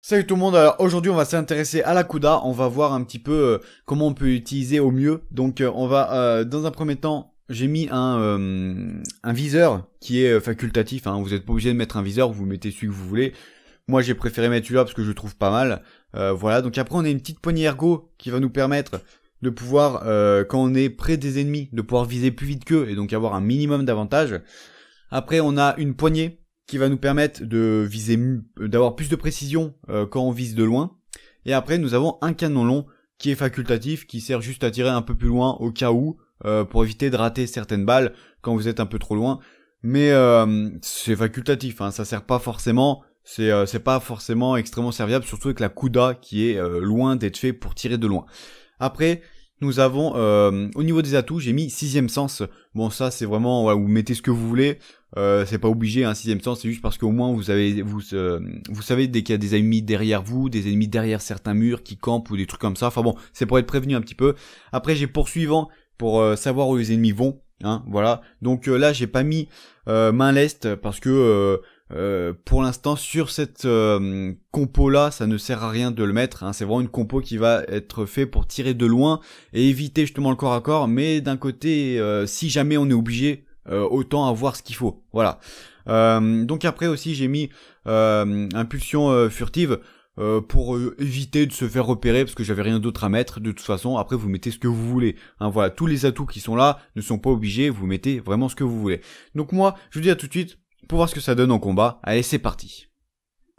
Salut tout le monde, alors aujourd'hui on va s'intéresser à la Cuda, on va voir un petit peu euh, comment on peut l'utiliser au mieux. Donc euh, on va euh, dans un premier temps j'ai mis un, un viseur qui est facultatif, hein. vous n'êtes pas obligé de mettre un viseur, vous mettez celui que vous voulez. Moi j'ai préféré mettre celui-là parce que je trouve pas mal. voilà, donc après on a une petite poignée ergo qui va nous permettre de pouvoir, euh, quand on est près des ennemis, de pouvoir viser plus vite qu'eux et donc avoir un minimum d'avantage. Après, on a une poignée qui va nous permettre de viser, d'avoir plus de précision euh, quand on vise de loin. Et après, nous avons un canon long qui est facultatif, qui sert juste à tirer un peu plus loin au cas où, euh, pour éviter de rater certaines balles quand vous êtes un peu trop loin. Mais c'est facultatif, hein, ça sert pas forcément, c'est pas forcément extrêmement serviable, surtout avec la couda, qui est loin d'être fait pour tirer de loin. Après, nous avons, euh, au niveau des atouts, j'ai mis sixième sens. Bon, ça, c'est vraiment, vous mettez ce que vous voulez. Euh, c'est pas obligé, un hein, sixième sens, c'est juste parce qu'au moins vous avez, vous, euh, vous savez dès qu'il y a des ennemis derrière vous, des ennemis derrière certains murs qui campent ou des trucs comme ça. Enfin bon, c'est pour être prévenu un petit peu. Après, j'ai poursuivant pour savoir où les ennemis vont. Hein, voilà. Donc là, j'ai pas mis main leste parce que euh, pour l'instant, sur cette euh, compo-là, ça ne sert à rien de le mettre. Hein. C'est vraiment une compo qui va être faite pour tirer de loin et éviter justement le corps à corps. Mais d'un côté, euh, si jamais on est obligé, autant avoir ce qu'il faut. Voilà. donc après aussi, j'ai mis impulsion furtive. pour éviter de se faire repérer parce que j'avais rien d'autre à mettre de toute façon après vous mettez ce que vous voulez hein. voilà tous les atouts qui sont là ne sont pas obligés vous mettez vraiment ce que vous voulez donc moi je vous dis à tout de suite pour voir ce que ça donne en combat. Allez, c'est parti.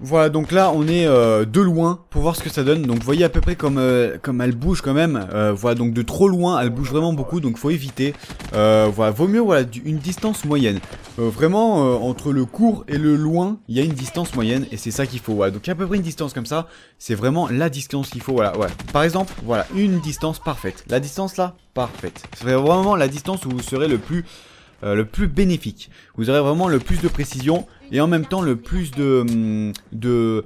Voilà, donc là, on est euh, de loin pour voir ce que ça donne. Donc, vous voyez à peu près comme euh, comme elle bouge quand même. Euh, voilà, donc de trop loin, elle bouge vraiment beaucoup, donc faut éviter. voilà, vaut mieux voilà une distance moyenne. vraiment entre le court et le loin, il y a une distance moyenne et c'est ça qu'il faut. Voilà, donc à peu près une distance comme ça, c'est vraiment la distance qu'il faut. Voilà, voilà. Par exemple, voilà une distance parfaite. La distance là, parfaite. C'est vraiment la distance où vous serez le plus euh, le plus bénéfique. Vous aurez vraiment le plus de précision et en même temps le plus de... Hum, de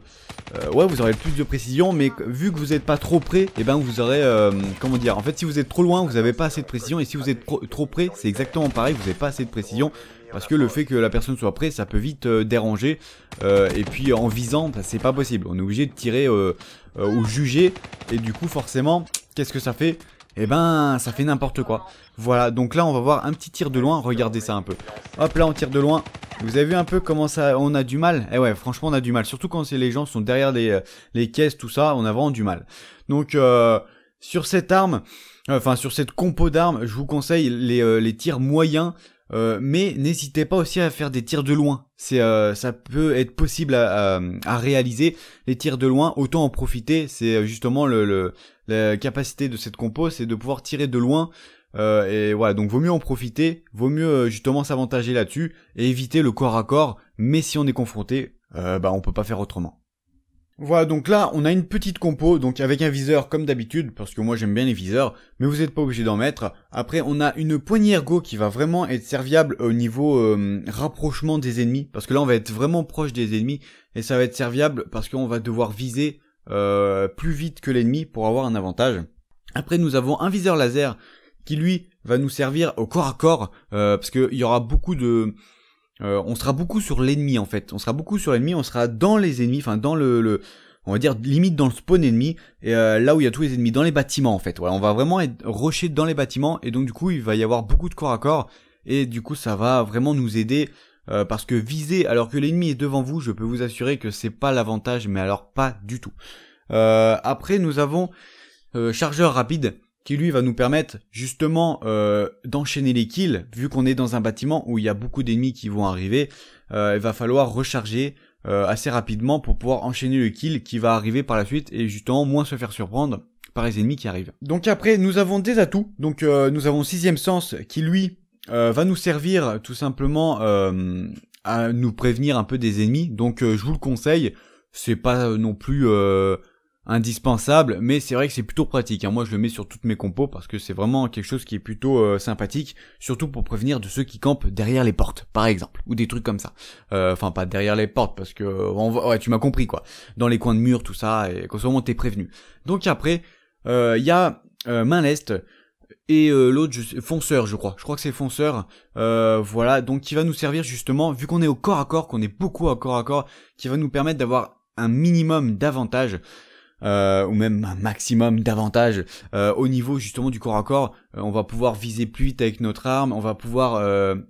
euh, ouais, vous aurez le plus de précision, mais vu que vous n'êtes pas trop près, et eh ben vous aurez... Euh, comment dire En fait, si vous êtes trop loin, vous n'avez pas assez de précision et si vous êtes trop, près, c'est exactement pareil, vous n'avez pas assez de précision. Parce que le fait que la personne soit près, ça peut vite déranger. et puis en visant, bah, c'est pas possible. On est obligé de tirer ou juger. Et du coup, forcément, qu'est-ce que ça fait eh ben ça fait n'importe quoi. Voilà, donc là on va voir un petit tir de loin, regardez ça un peu. Hop là on tire de loin. Vous avez vu un peu comment ça on a du mal Eh ouais, franchement on a du mal, surtout quand les gens sont derrière les, euh, les caisses, tout ça, on a vraiment du mal. Donc euh, sur cette arme, enfin sur cette compo d'armes, je vous conseille les, euh, les tirs moyens. mais n'hésitez pas aussi à faire des tirs de loin. C'est ça peut être possible à, à, réaliser les tirs de loin. Autant en profiter. C'est justement le, le la capacité de cette compo, c'est de pouvoir tirer de loin. Euh, et voilà, donc vaut mieux en profiter, vaut mieux euh, justement s'avantager là-dessus et éviter le corps à corps. Mais si on est confronté, euh, bah on peut pas faire autrement. Voilà, donc là, on a une petite compo, donc avec un viseur comme d'habitude, parce que moi j'aime bien les viseurs, mais vous n'êtes pas obligé d'en mettre. Après, on a une poignée ergo qui va vraiment être serviable au niveau euh, rapprochement des ennemis, parce que là, on va être vraiment proche des ennemis, et ça va être serviable parce qu'on va devoir viser euh, plus vite que l'ennemi pour avoir un avantage. Après, nous avons un viseur laser qui lui va nous servir au corps à corps euh, parce qu'il y aura beaucoup de euh, on sera beaucoup sur l'ennemi en fait on sera beaucoup sur l'ennemi on sera dans les ennemis enfin dans le, on va dire limite dans le spawn ennemi et là où il y a tous les ennemis dans les bâtiments en fait on va vraiment être rocher dans les bâtiments et donc du coup il va y avoir beaucoup de corps à corps et du coup ça va vraiment nous aider euh, parce que viser alors que l'ennemi est devant vous, je peux vous assurer que c'est pas l'avantage, mais alors pas du tout. Euh, après, nous avons euh, chargeur rapide qui lui va nous permettre justement d'enchaîner les kills vu qu'on est dans un bâtiment où il y a beaucoup d'ennemis qui vont arriver. il va falloir recharger assez rapidement pour pouvoir enchaîner le kill qui va arriver par la suite et justement moins se faire surprendre par les ennemis qui arrivent. Donc après, nous avons des atouts. Donc nous avons sixième sens qui lui euh, va nous servir tout simplement euh, à nous prévenir un peu des ennemis. Donc euh, je vous le conseille, c'est pas non plus indispensable, mais c'est vrai que c'est plutôt pratique. Hein. Moi je le mets sur toutes mes compos parce que c'est vraiment quelque chose qui est plutôt sympathique, surtout pour prévenir de ceux qui campent derrière les portes, par exemple, ou des trucs comme ça. Enfin pas derrière les portes parce que ouais tu m'as compris quoi, dans les coins de mur tout ça et qu'au moment t'es prévenu. Donc après il y a main leste et euh, l'autre fonceur je crois je crois que c'est fonceur euh, voilà donc qui va nous servir justement vu qu'on est au corps à corps qu'on est beaucoup à corps à corps qui va nous permettre d'avoir un minimum d'avantage euh, ou même un maximum d'avantages au niveau justement du corps à corps on va pouvoir viser plus vite avec notre arme on va pouvoir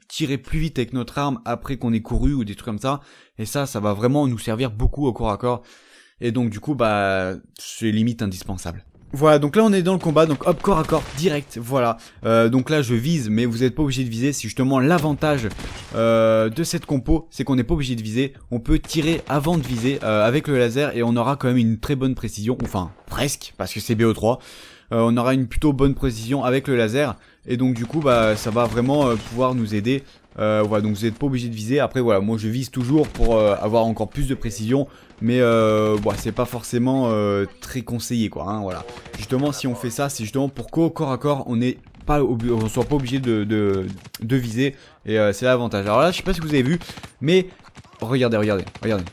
tirer plus vite avec notre arme après qu'on ait couru ou des trucs comme ça et ça ça va vraiment nous servir beaucoup au corps à corps et donc du coup bah c'est limite indispensable voilà, donc là on est dans le combat, donc hop, corps à corps, direct, voilà. Euh, donc là je vise, mais vous n'êtes pas obligé de viser, c'est justement l'avantage euh, de cette compo, c'est qu'on n'est pas obligé de viser, on peut tirer avant de viser euh, avec le laser et on aura quand même une très bonne précision, enfin presque, parce que c'est BO3, on aura une plutôt bonne précision avec le laser, et donc du coup bah ça va vraiment pouvoir nous aider voilà, donc vous n'êtes pas obligé de viser. Après, voilà, moi je vise toujours pour avoir encore plus de précision mais euh, bon, bah, c'est pas forcément euh, très conseillé quoi. Hein, voilà. Justement, si on fait ça, c'est justement pour qu'au corps à corps, on n'est pas on soit pas obligé de, de, viser et euh, c'est l'avantage. Alors là, je sais pas si vous avez vu, mais regardez, regardez, regardez.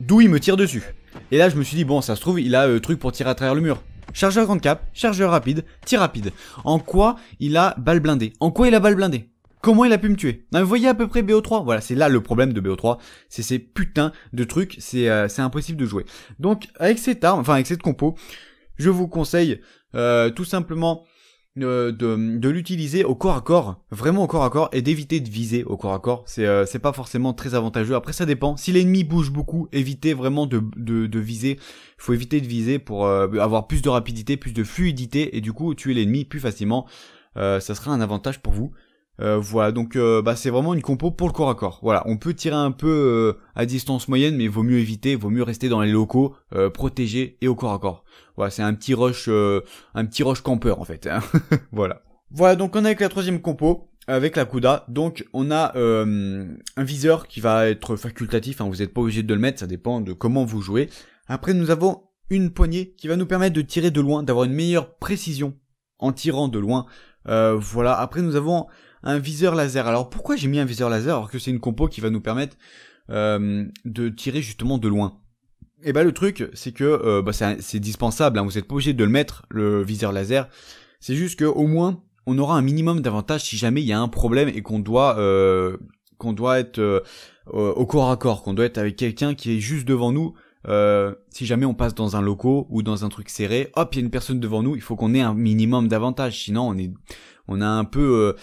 D'où il me tire dessus. Et là, je me suis dit bon, ça se trouve, il a le euh, truc pour tirer à travers le mur. Chargeur grande cap, chargeur rapide, tir rapide. En quoi il a balle blindée En quoi il a balle blindée Comment il a pu me tuer Vous voyez à peu près BO3 Voilà, c'est là le problème de BO3, c'est ces putains de trucs, euh, c'est impossible de jouer. Donc avec cette arme, enfin avec cette compo, je vous conseille euh, tout simplement euh, de, de, l'utiliser au corps à corps, vraiment au corps à corps, et d'éviter de viser au corps à corps. C'est pas forcément très avantageux. Après, ça dépend. Si l'ennemi bouge beaucoup, évitez vraiment de, de, viser. Il faut éviter de viser pour avoir plus de rapidité, plus de fluidité, et du coup, tuer l'ennemi plus facilement. ça sera un avantage pour vous. Euh, voilà, donc euh, bah, c'est vraiment une compo pour le corps à corps. Voilà, on peut tirer un peu euh, à distance moyenne, mais vaut mieux éviter, vaut mieux rester dans les locaux, protégés et au corps à corps. Voilà, c'est un petit rush, un petit rush campeur en fait. Hein. voilà. Voilà, donc on est avec la troisième compo avec la Kuda. Donc on a un viseur qui va être facultatif. Hein, vous n'êtes pas obligé de le mettre, ça dépend de comment vous jouez. Après, nous avons une poignée qui va nous permettre de tirer de loin, d'avoir une meilleure précision en tirant de loin. voilà. Après, nous avons un viseur laser. Alors pourquoi j'ai mis un viseur laser alors que c'est une compo qui va nous permettre euh, de tirer justement de loin Et eh bien, le truc, c'est que euh, bah, c'est dispensable, hein. vous êtes pas obligé de le mettre, le viseur laser. C'est juste que au moins on aura un minimum d'avantages si jamais il y a un problème et qu'on doit euh, qu'on doit être au corps à corps, qu'on doit être avec quelqu'un qui est juste devant nous. si jamais on passe dans un loco ou dans un truc serré, hop, il y a une personne devant nous, il faut qu'on ait un minimum d'avantage, sinon on est, on a un peu,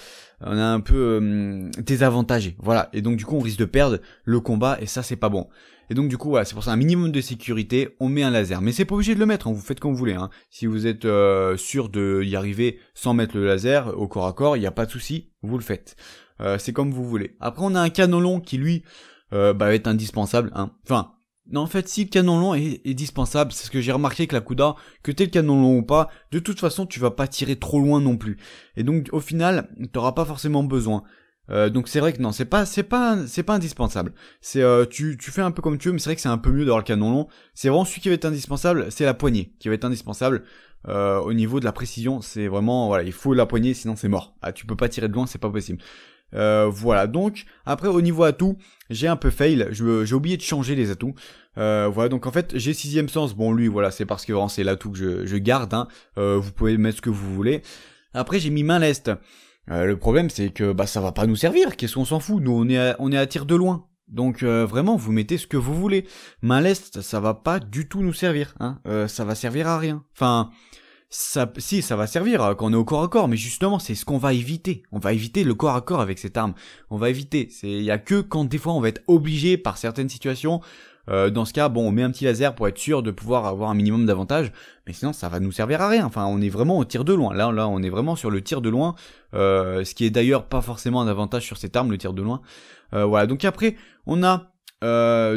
on a un peu euh, désavantagé. Voilà. Et donc du coup, on risque de perdre le combat et ça, c'est pas bon. Et donc du coup, voilà, c'est pour ça un minimum de sécurité, on met un laser. Mais c'est pas obligé de le mettre, hein. vous faites comme vous voulez. Hein. Si vous êtes euh, sûr de y arriver sans mettre le laser euh, au corps à corps, il n'y a pas de souci, vous le faites. Euh, c'est comme vous voulez. Après, on a un canon long qui lui bah, va être indispensable. Hein. Enfin, non, en fait, si le canon long est, indispensable, c'est ce que j'ai remarqué avec la couda, que t'es le canon long ou pas, de toute façon, tu vas pas tirer trop loin non plus. Et donc, au final, t'auras pas forcément besoin. Euh, donc c'est vrai que non, c'est pas c'est pas c'est pas indispensable. C'est euh, tu tu fais un peu comme tu veux, mais c'est vrai que c'est un peu mieux d'avoir le canon long. C'est vraiment celui qui va être indispensable, c'est la poignée qui va être indispensable euh, au niveau de la précision. C'est vraiment voilà, il faut la poignée, sinon c'est mort. Ah, tu peux pas tirer de loin, c'est pas possible. Euh, voilà, donc après au niveau atout, j'ai un peu fail, j'ai oublié de changer les atouts. Euh, voilà, donc en fait j'ai sixième sens, bon lui voilà, c'est parce que vraiment c'est l'atout que je, garde, hein. euh, vous pouvez mettre ce que vous voulez. Après j'ai mis main leste. le problème c'est que bah ça va pas nous servir, qu'est-ce qu'on s'en fout, nous on est à, on est à tir de loin. Donc vraiment vous mettez ce que vous voulez. Main leste ça va pas du tout nous servir, hein. ça va servir à rien. Enfin ça, si, ça va servir euh, quand on est au corps à corps, mais justement, c'est ce qu'on va éviter. On va éviter le corps à corps avec cette arme. On va éviter. il y a que quand des fois on va être obligé par certaines situations. Euh, dans ce cas, bon, on met un petit laser pour être sûr de pouvoir avoir un minimum d'avantage, mais sinon ça va nous servir à rien. Enfin, on est vraiment au tir de loin. Là, là, on est vraiment sur le tir de loin, euh, ce qui est d'ailleurs pas forcément un avantage sur cette arme, le tir de loin. voilà. Donc après, on a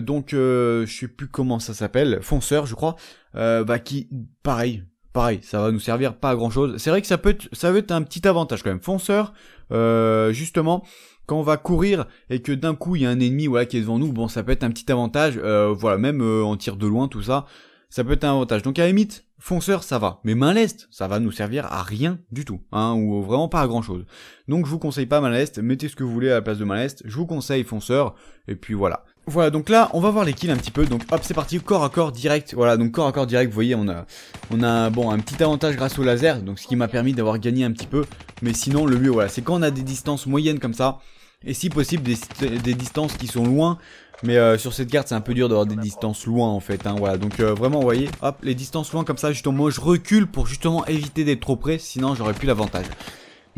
donc euh, je sais plus comment ça s'appelle, fonceur je crois, euh, bah qui pareil pareil, ça va nous servir pas à grand chose. C'est vrai que ça peut, être, ça peut être un petit avantage quand même. Fonceur, euh, justement, quand on va courir et que d'un coup il y a un ennemi voilà, qui est devant nous, bon, ça peut être un petit avantage. Euh, voilà, même on euh, en tir de loin, tout ça, ça peut être un avantage. Donc à la limite, fonceur, ça va. Mais main leste, ça va nous servir à rien du tout, hein, ou vraiment pas à grand chose. Donc je vous conseille pas main leste, mettez ce que vous voulez à la place de main Je vous conseille fonceur, et puis voilà. Voilà, donc là, on va voir les kills un petit peu. Donc hop, c'est parti, corps à corps direct. Voilà, donc corps à corps direct, vous voyez, on a, on a bon, un petit avantage grâce au laser, donc ce qui m'a permis d'avoir gagné un petit peu. Mais sinon, le mieux, voilà, c'est quand on a des distances moyennes comme ça, et si possible, des, distances qui sont loin. Mais euh, sur cette carte, c'est un peu dur d'avoir des distances loin, en fait. Hein, voilà, donc euh, vraiment, vous voyez, hop, les distances loin comme ça, justement, moi, je recule pour justement éviter d'être trop près, sinon j'aurais plus l'avantage.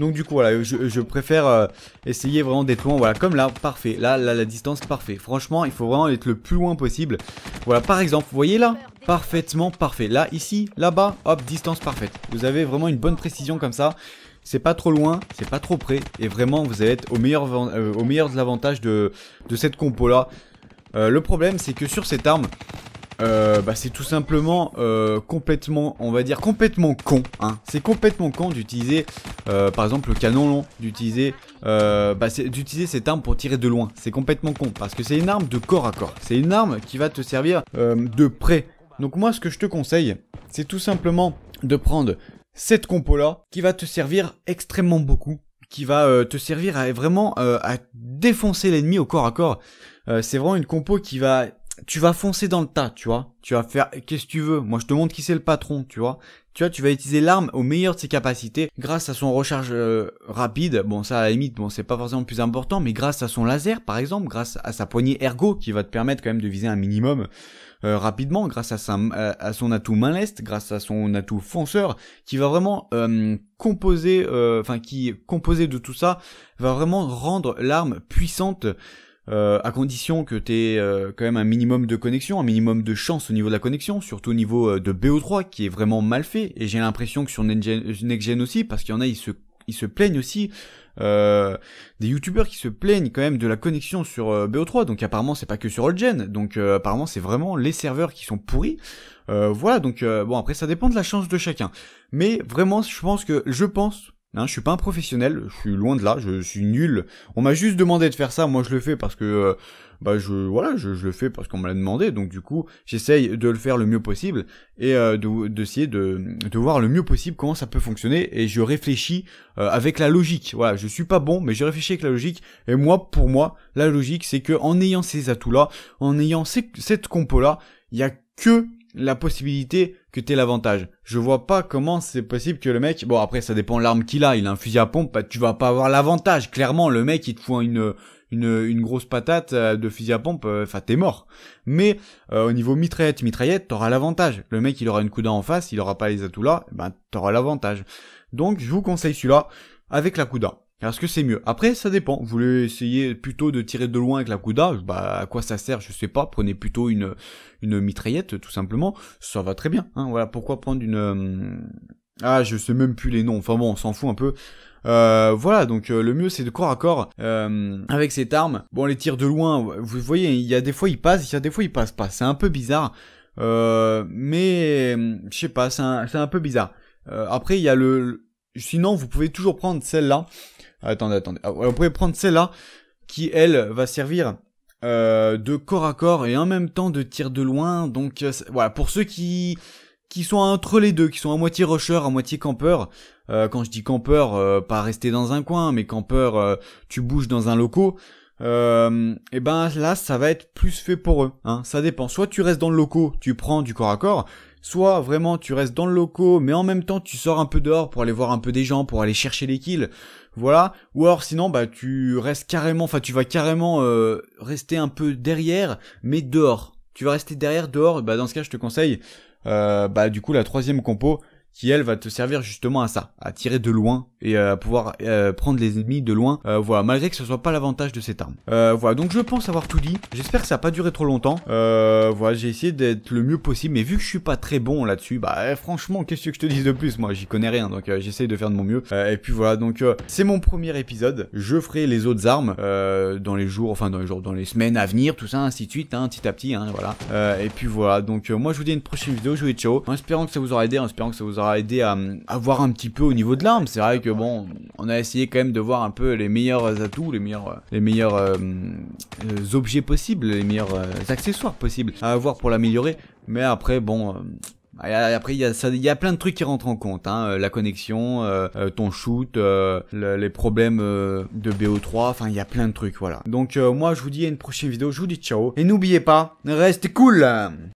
Donc du coup voilà, je, préfère euh, essayer vraiment d'être loin. Voilà, comme là, parfait. Là, la distance, parfait. Franchement, il faut vraiment être le plus loin possible. Voilà, par exemple, vous voyez là Parfaitement parfait. Là, ici, là-bas, hop, distance parfaite. Vous avez vraiment une bonne précision comme ça c'est pas trop loin, c'est pas trop près, et vraiment vous allez être au meilleur, euh, au meilleur de l'avantage de, de cette compo là. Euh, le problème c'est que sur cette arme, euh, bah, c'est tout simplement euh, complètement, on va dire complètement con. Hein. C'est complètement con d'utiliser, euh, par exemple, le canon long, d'utiliser, bah, d'utiliser cette arme pour tirer de loin. C'est complètement con parce que c'est une arme de corps à corps. C'est une arme qui va te servir de près. Donc moi, ce que je te conseille, c'est tout simplement de prendre cette compo là qui va te servir extrêmement beaucoup qui va te servir vraiment à défoncer l'ennemi au corps à corps. c'est vraiment une compo qui va tu vas foncer dans le tas, tu vois. Tu vas faire qu'est-ce que tu veux. Moi, je te montre qui c'est le patron, tu vois. Tu vois, tu vas utiliser l'arme au meilleur de ses capacités grâce à son recharge euh, rapide. Bon, ça à la limite, bon, c'est pas forcément plus important, mais grâce à son laser, par exemple, grâce à sa poignée ergo qui va te permettre quand même de viser un minimum euh, rapidement, grâce à, sa, à son atout main leste, grâce à son atout fonceur, qui va vraiment euh, composer, enfin qui composé de tout ça, va vraiment rendre l'arme puissante. Euh, à condition que tu aies euh, quand même un minimum de connexion, un minimum de chance au niveau de la connexion, surtout au niveau euh, de BO3 qui est vraiment mal fait. Et j'ai l'impression que sur Next aussi, parce qu'il y en a, ils se, se plaignent aussi. des youtubeurs qui se plaignent quand même de la connexion sur BO3, donc apparemment c'est pas que sur old gen, donc apparemment c'est vraiment les serveurs qui sont pourris. voilà, donc bon après ça dépend de la chance de chacun, mais vraiment je pense que je pense Hein, je suis pas un professionnel, je suis loin de là, je, suis nul. On m'a juste demandé de faire ça, moi je le fais parce que euh, bah je voilà, je, le fais parce qu'on me l'a demandé, donc du coup j'essaye de le faire le mieux possible et euh, d'essayer de, de, voir le mieux possible comment ça peut fonctionner et je réfléchis euh, avec la logique. Voilà, je suis pas bon, mais je réfléchis avec la logique et moi pour moi la logique c'est que en ayant ces atouts là, en ayant cette compo là, il y a que la possibilité que t'aies l'avantage. Je vois pas comment c'est possible que le mec, bon après ça dépend l'arme qu'il a, il a un fusil à pompe, bah, tu vas pas avoir l'avantage. Clairement, le mec il te fout une, une, une grosse patate euh, de fusil à pompe, euh, enfin t'es mort. Mais euh, au niveau mitraillette, mitraillette, t'auras l'avantage. Le mec il aura une couda en face, il aura pas les atouts là, ben bah, t'auras l'avantage. Donc je vous conseille celui-là avec la couda. Est-ce que c'est mieux Après, ça dépend. Vous voulez essayer plutôt de tirer de loin avec la Gouda Bah, à quoi ça sert Je sais pas. Prenez plutôt une, une mitraillette, tout simplement. Ça va très bien. Hein. Voilà, pourquoi prendre une... Euh, ah, je sais même plus les noms. Enfin bon, on s'en fout un peu. Euh, voilà, donc euh, le mieux c'est de corps à corps avec cette arme. Bon, les tirs de loin, vous voyez, il y a des fois ils passent, il y a des fois ils passent pas. C'est un peu bizarre, mais je sais pas, c'est un, un, peu bizarre. après, il y a le, sinon vous pouvez toujours prendre celle-là Attendez, attendez. vous ah, on prendre celle-là, qui, elle, va servir euh, de corps à corps et en même temps de tir de loin. Donc, euh, voilà, pour ceux qui qui sont entre les deux, qui sont à moitié rusher, à moitié campeur. Euh, quand je dis campeur, pas rester dans un coin, mais campeur, tu bouges dans un loco. Euh, et eh ben là ça va être plus fait pour eux. Hein. Ça dépend. Soit tu restes dans le loco, tu prends du corps à corps, soit vraiment tu restes dans le loco, mais en même temps tu sors un peu dehors pour aller voir un peu des gens, pour aller chercher les kills voilà. Ou alors sinon, bah tu restes carrément, enfin tu vas carrément euh, rester un peu derrière, mais dehors. Tu vas rester derrière, dehors. Bah dans ce cas, je te conseille, euh, bah du coup la troisième compo, qui elle va te servir justement à ça, à tirer de loin et à pouvoir euh, prendre les ennemis de loin. Euh, voilà, malgré que ce soit pas l'avantage de cette arme. Euh, voilà, donc je pense avoir tout dit. J'espère que ça a pas duré trop longtemps. Euh, voilà, j'ai essayé d'être le mieux possible, mais vu que je suis pas très bon là-dessus, bah eh, franchement, qu'est-ce que je te dis de plus Moi, j'y connais rien, donc j'essaye de faire de mon mieux. et puis voilà, donc c'est mon premier épisode. Je ferai les autres armes dans les jours, enfin dans les jours, dans les semaines à venir, tout ça, ainsi de suite, hein, petit à petit, hein, voilà. et puis voilà, donc moi je vous dis une prochaine vidéo, je vous dis ciao, en espérant que ça vous aura aidé, en espérant que ça vous aura aidé à, voir un petit peu au niveau de l'arme. C'est vrai que bon, on a essayé quand même de voir un peu les meilleurs atouts, les meilleurs, euh, les meilleurs euh, euh, objets possibles, les meilleurs accessoires possibles à avoir pour l'améliorer. Mais après, bon. Après, il y, a ça, il y plein de trucs qui rentrent en compte. Hein. La connexion, ton shoot, les problèmes de BO3. Enfin, il y a plein de trucs, voilà. Donc, moi, je vous dis à une prochaine vidéo. Je vous dis ciao. Et n'oubliez pas, restez cool